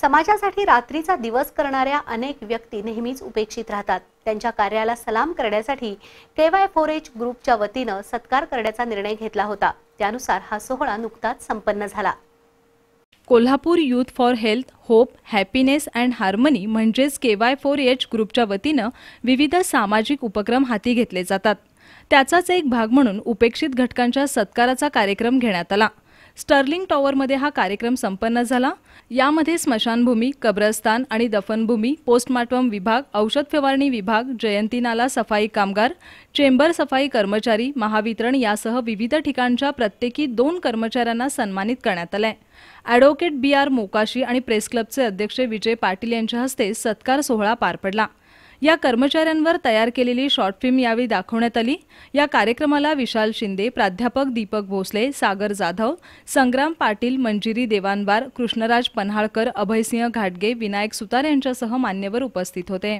समाजासाठी रात्रीचा दिवस करणाऱ्या अनेक व्यक्ती नेहमीच उपेक्षित राहतात त्यांच्या कार्याला सलाम करण्यासाठी के वाय फोर एच ग्रुपच्या वतीनं सत्कार करण्याचा निर्णय घेतला होता त्यानुसार हा सोहळा नुकताच संपन्न झाला Kolhapur youth for health hope happiness and harmony म्हणजेच के वाय फोर एच ग्रुपच्या वतीनं विविध सामाजिक उपक्रम हाती घेतले जातात त्याचाच एक भाग म्हणून उपेक्षित घटकांच्या सत्काराचा कार्यक्रम घेण्यात आला स्टर्लिंग टॉवरमध्ये हा कार्यक्रम संपन्न झाला यामध्ये स्मशानभूमी कब्रस्तान आणि दफनभूमी पोस्टमार्टम विभाग औषध फवारणी विभाग जयंतीनाला सफाई कामगार चेंबर सफाई कर्मचारी महावितरण यासह विविध ठिकाणच्या प्रत्येकी दोन कर्मचाऱ्यांना सन्मानित करण्यात आलंय ॲडव्होकेट बी आर मोकाशी आणि प्रेस क्लबचे अध्यक्ष विजय पाटील यांच्या हस्ते सत्कार सोहळा पार पडला या कर्मचाऱ्यांवर तयार केलेली शॉर्ट फिल्म यावेळी दाखवण्यात आली या कार्यक्रमाला विशाल शिंदे प्राध्यापक दीपक भोसले सागर जाधव संग्राम पाटील मंजिरी देवानवार कृष्णराज पन्हाळकर अभयसिंह घाटगे विनायक सुतार यांच्यासह मान्यवर उपस्थित होते